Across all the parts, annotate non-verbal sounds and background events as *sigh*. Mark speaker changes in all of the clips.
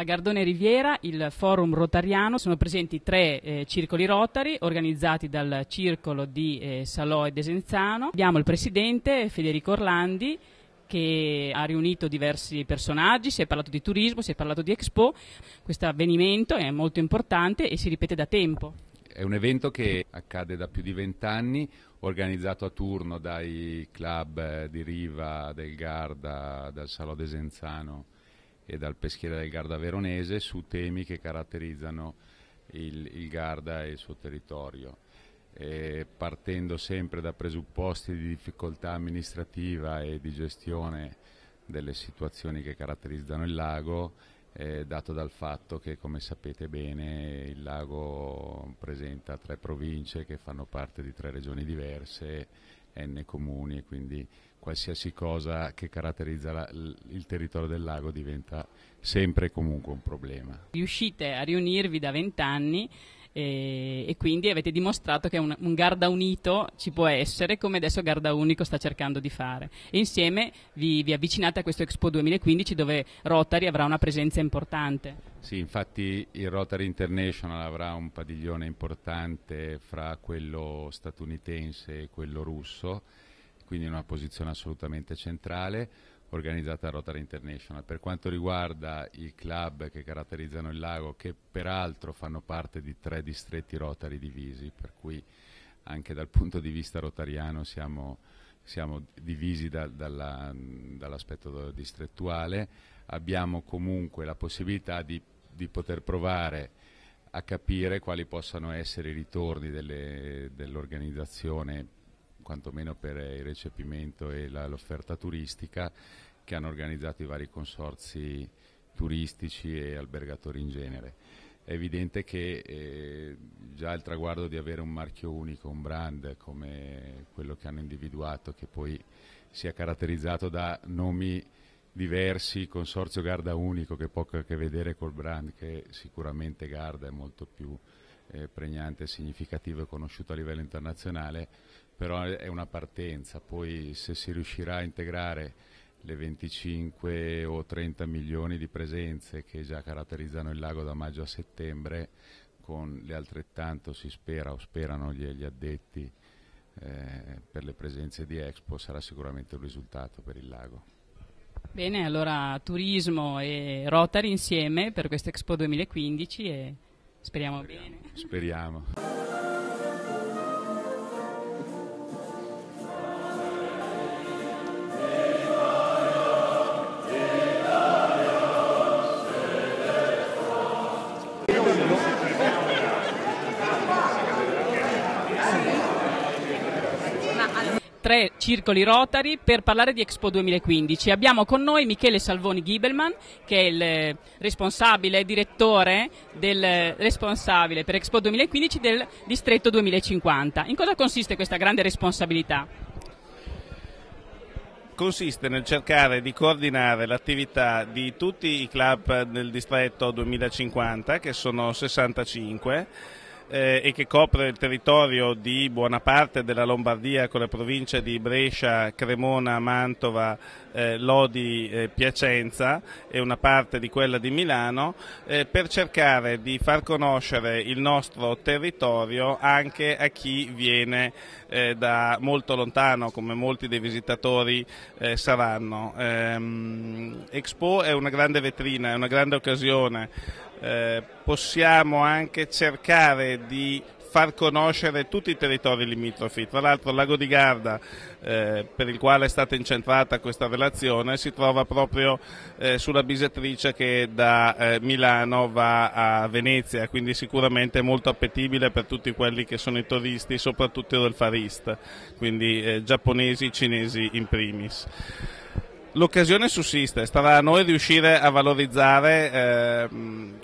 Speaker 1: A Gardone Riviera, il forum rotariano, sono presenti tre eh, circoli rotari organizzati dal circolo di eh, Salò e Desenzano. Abbiamo il presidente Federico Orlandi che ha riunito diversi personaggi, si è parlato di turismo, si è parlato di Expo. Questo avvenimento è molto importante e si ripete da tempo.
Speaker 2: È un evento che accade da più di vent'anni, organizzato a turno dai club eh, di Riva, del Garda, dal Salò Desenzano e dal peschiere del Garda Veronese su temi che caratterizzano il, il Garda e il suo territorio. E partendo sempre da presupposti di difficoltà amministrativa e di gestione delle situazioni che caratterizzano il lago, eh, dato dal fatto che, come sapete bene, il lago presenta tre province che fanno parte di tre regioni diverse n comuni e quindi qualsiasi cosa che caratterizza la, il territorio del lago diventa sempre e comunque un problema.
Speaker 1: Riuscite a riunirvi da vent'anni e, e quindi avete dimostrato che un, un, Garda unito ci può essere come adesso Garda unico sta cercando di fare e insieme vi, vi avvicinate a questo Expo 2015 dove Rotary avrà una presenza importante.
Speaker 2: Sì, infatti il Rotary International avrà un padiglione importante fra quello statunitense e quello russo, quindi in una posizione assolutamente centrale organizzata a Rotary International. Per quanto riguarda i club che caratterizzano il lago, che peraltro fanno parte di tre distretti Rotary divisi, per cui anche dal punto di vista rotariano siamo, siamo divisi da, dalla, dall'aspetto distrettuale, abbiamo comunque la possibilità di, di, poter provare a capire quali possano essere i ritorni delle, dell'organizzazione quantomeno per il recepimento e la, l'offerta turistica, che hanno organizzato i vari consorzi turistici e albergatori in genere. È evidente che eh, già il traguardo di avere un marchio unico, un brand come quello che hanno individuato, che poi sia caratterizzato da nomi diversi, consorzio Garda unico che poco a che vedere col brand che sicuramente Garda è molto più eh, pregnante, significativo e conosciuto a livello internazionale, però è una partenza, poi se si riuscirà a integrare le 25 o 30 milioni di presenze che già caratterizzano il lago da maggio a settembre, con le altrettanto si spera o sperano gli, gli addetti eh, per le presenze di Expo, sarà sicuramente un risultato per il lago.
Speaker 1: Bene, allora turismo e Rotary insieme per questa Expo 2015 e speriamo, speriamo. bene.
Speaker 2: Speriamo.
Speaker 1: tre circoli rotari per parlare di Expo 2015. Abbiamo con noi Michele Salvoni Gibelman, che è il eh, responsabile, direttore del, eh, responsabile per Expo 2015 del distretto 2050. In cosa consiste questa grande responsabilità?
Speaker 3: Consiste nel cercare di coordinare l'attività di tutti i club del distretto 2050, che sono 65 eh, e che copre il territorio di buona parte della Lombardia con le province di Brescia, Cremona, Mantova, eh, Lodi, eh, Piacenza e una parte di quella di Milano eh, per cercare di far conoscere il nostro territorio anche a chi viene eh, da molto lontano come molti dei visitatori eh, saranno. Ehm, Expo è una grande vetrina, è una grande occasione eh, possiamo anche cercare di far conoscere tutti i territori limitrofi. Tra l'altro il lago di Garda, eh, per il quale è stata incentrata questa relazione, si trova proprio eh, sulla bisettrice che da eh, Milano va a Venezia, quindi sicuramente è molto appetibile per tutti quelli che sono i turisti, soprattutto del Far East, quindi eh, giapponesi, e cinesi in primis. L'occasione sussiste, starà a noi riuscire a valorizzare eh,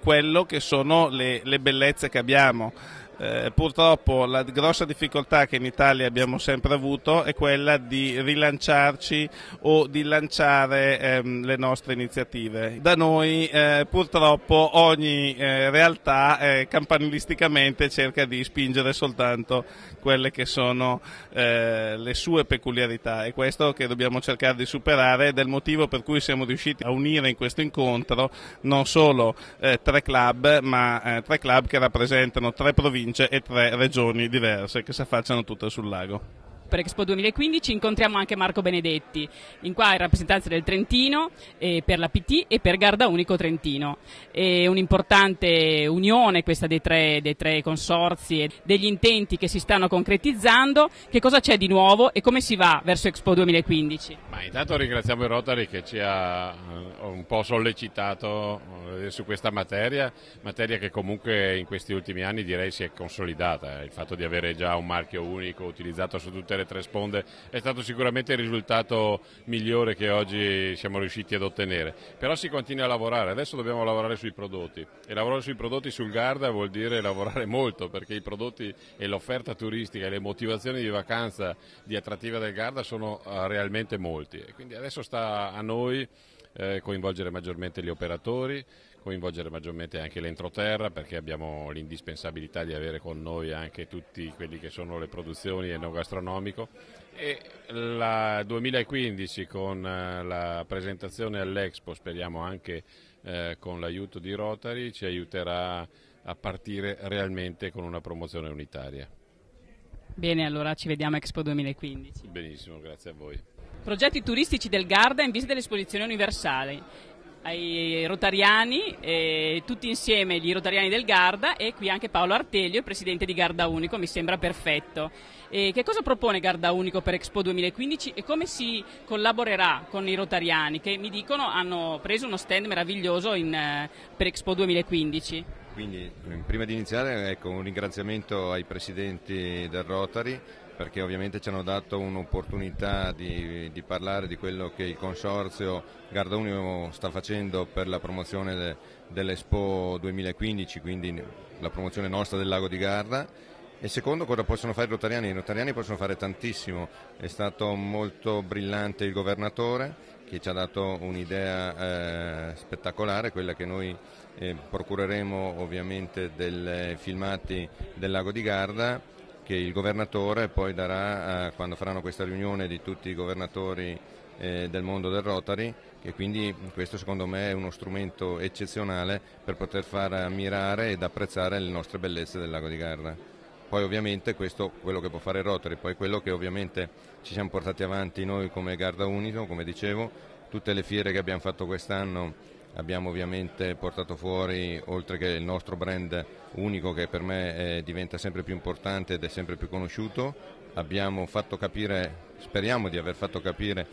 Speaker 3: quello che sono le, le bellezze che abbiamo. Eh, purtroppo la grossa difficoltà che in Italia abbiamo sempre avuto è quella di rilanciarci o di lanciare ehm, le nostre iniziative. Da noi eh, purtroppo ogni eh, realtà eh, campanilisticamente cerca di spingere soltanto quelle che sono eh, le sue peculiarità e questo che dobbiamo cercare di superare ed è il motivo per cui siamo riusciti a unire in questo incontro non solo eh, tre club ma tre club che rappresentano tre province province e tre regioni diverse che si affacciano tutte sul lago
Speaker 1: per Expo 2015 incontriamo anche Marco Benedetti, in qua in rappresentanza del Trentino eh, per la PT e per Garda Unico Trentino. È un'importante unione questa dei tre, dei tre consorzi e degli intenti che si stanno concretizzando. Che cosa c'è di nuovo e come si va verso Expo 2015? Ma intanto ringraziamo il
Speaker 4: Rotary che ci ha eh, un po' sollecitato eh, su questa materia, materia che comunque in questi ultimi anni direi si è consolidata, il fatto di avere già un marchio unico utilizzato su tutte le le tre sponde è stato sicuramente il risultato migliore che oggi siamo riusciti ad ottenere. Però si continua a lavorare, adesso dobbiamo lavorare sui prodotti e lavorare sui prodotti sul Garda vuol dire *laughs* lavorare molto perché i prodotti e l'offerta turistica e le motivazioni di vacanza di attrattiva del Garda sono eh, realmente molti. E quindi adesso sta a noi eh, coinvolgere maggiormente gli operatori, coinvolgere maggiormente anche l'entroterra perché abbiamo l'indispensabilità di avere con noi anche tutti quelli che sono le produzioni e il gastronomico e la 2015 con eh, la presentazione all'Expo, speriamo anche eh, con l'aiuto di Rotary, ci aiuterà a partire realmente con una promozione unitaria.
Speaker 1: Bene, allora ci vediamo Expo 2015.
Speaker 4: Benissimo, grazie a voi
Speaker 1: progetti turistici del Garda in vista dell'esposizione universale ai Rotariani, eh, tutti insieme gli Rotariani del Garda e qui anche Paolo Artelio, il presidente di Garda Unico, mi sembra perfetto. E che cosa propone Garda Unico per Expo 2015 e come si collaborerà con i Rotariani che mi dicono hanno preso uno stand meraviglioso in, eh, per Expo 2015?
Speaker 5: Quindi prima di iniziare ecco, un ringraziamento ai presidenti del Rotary perché ovviamente ci hanno dato un'opportunità di, di parlare di quello che il Consorzio Gardonio sta facendo per la promozione de, dell'Expo 2015, quindi la promozione nostra del lago di Garda. E secondo cosa possono fare i rotariani? I rotariani possono fare tantissimo, è stato molto brillante il governatore che ci ha dato un'idea eh, spettacolare, quella che noi eh, procureremo ovviamente dei filmati del lago di Garda che il governatore poi darà eh, quando faranno questa riunione di tutti i governatori eh, del mondo del Rotary e quindi questo secondo me è uno strumento eccezionale per poter far ammirare ed apprezzare le nostre bellezze del lago di Garda. Poi ovviamente questo è quello che può fare il Rotary, poi quello che ovviamente ci siamo portati avanti noi come Garda Unito, come dicevo, tutte le fiere che abbiamo fatto quest'anno abbiamo ovviamente portato fuori, oltre che il nostro brand unico che per me eh, diventa sempre più importante ed è sempre più conosciuto, abbiamo fatto capire, speriamo di aver fatto capire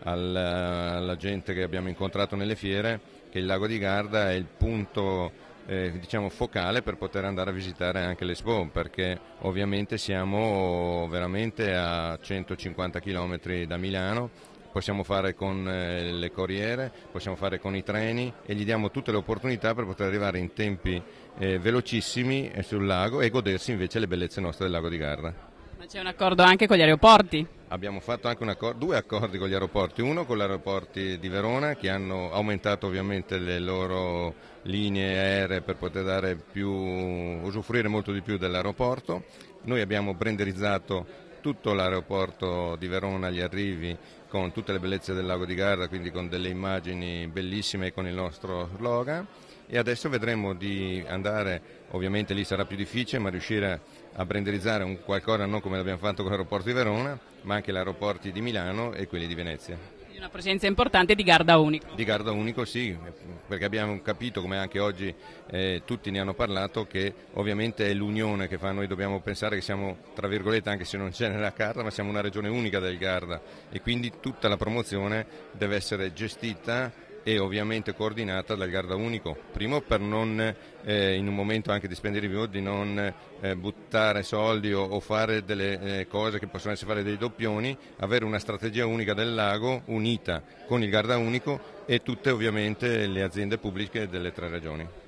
Speaker 5: alla, eh, alla gente che abbiamo incontrato nelle fiere che il lago di Garda è il punto eh, diciamo focale per poter andare a visitare anche l'Expo perché ovviamente siamo veramente a 150 km da Milano possiamo fare con eh, le corriere, possiamo fare con i treni e gli diamo tutte le opportunità per poter arrivare in tempi eh, velocissimi eh, sul lago e godersi invece le bellezze nostre del lago di Garda.
Speaker 1: Ma c'è un accordo anche con gli aeroporti? Abbiamo fatto
Speaker 5: anche accor- due accordi con gli aeroporti, uno con gli aeroporti di Verona che hanno aumentato ovviamente le loro linee aeree per poter più, usufruire molto di più dell'aeroporto. Noi abbiamo brenderizzato tutto l'aeroporto di Verona, gli arrivi, con tutte le bellezze del lago di Garda, quindi con delle immagini bellissime con il nostro slogan e adesso vedremo di andare, ovviamente lì sarà più difficile, ma riuscire a branderizzare un qualcosa non come l'abbiamo fatto con l'aeroporto di Verona, ma anche gli aeroporti di Milano e quelli di Venezia.
Speaker 1: Quindi una presenza importante di Garda Unico.
Speaker 5: Di Garda Unico sì, perché abbiamo capito, come anche oggi eh, tutti ne hanno parlato, che ovviamente è l'unione che fa, noi dobbiamo pensare che siamo, tra virgolette, anche se non c'è nella carta, ma siamo una regione unica del Garda e quindi tutta la promozione deve essere gestita e ovviamente coordinata dal Garda Unico, primo per non eh, in un momento anche di spendere più, di non eh, buttare soldi o, o fare delle eh, cose che possono essere fare dei doppioni, avere una strategia unica del lago unita con il Garda Unico e tutte ovviamente le aziende pubbliche delle tre regioni.